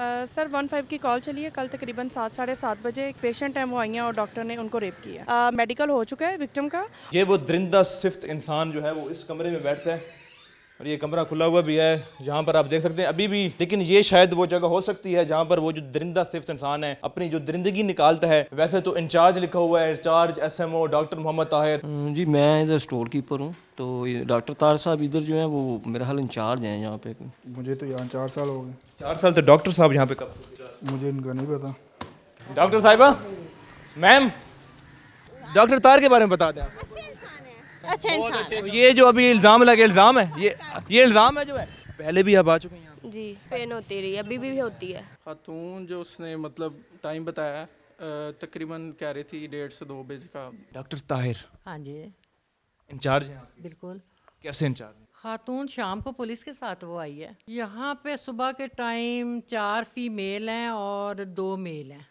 sir one five की call चली है कल तकरीबन सात साढ़े सात बजे एक पेशेंट है वो आई हैं और डॉक्टर ने उनको रेप किया मेडिकल हो चुका है विक्टिम का ये वो दरिंदा सिफ्त इंसान जो है वो इस कमरे में बैठता है और ये कमरा खुला हुआ भी है जहाँ पर आप देख सकते हैं अभी भी लेकिन ये शायद वो जगह हो सकती है जहाँ पर वो जो दरिंदा सिर्फ इंसान है अपनी जो दरिंदगी निकालता है वैसे तो इंचार्ज लिखा हुआ है incharge S M O doctor Mohammad Tahir हम्म, जी मैं इधर स्टोर कीपर हूँ तो डॉक्टर तार साहब इधर जो है वो मेरा हाल इंचार्ज है यहाँ पे मुझे तो यहाँ चार साल हो गए चार साल तो डॉक्टर साहब यहाँ पे कब मुझे इनका नहीं पता डॉक्टर साहिबा मैम डॉक्टर तार के बारे में बता दें आप अच्छा इंसान ये जो अभी इल्ज़ाम लगे इल्ज़ाम है ये ये इल्ज़ाम है जो है पहले भी आप आ चुके हैं जी पेन होती रही अभी भी, भी होती है खातून जो उसने मतलब टाइम बताया तकरीबन कह रही थी डेढ़ से दो बजे का डॉक्टर ताहिर हाँ जी इंचार्ज हैं बिल्कुल कैसे इंचार्ज खातून शाम को पुलिस के साथ वो आई है यहाँ पे सुबह के टाइम चार फीमेल हैं और दो मेल हैं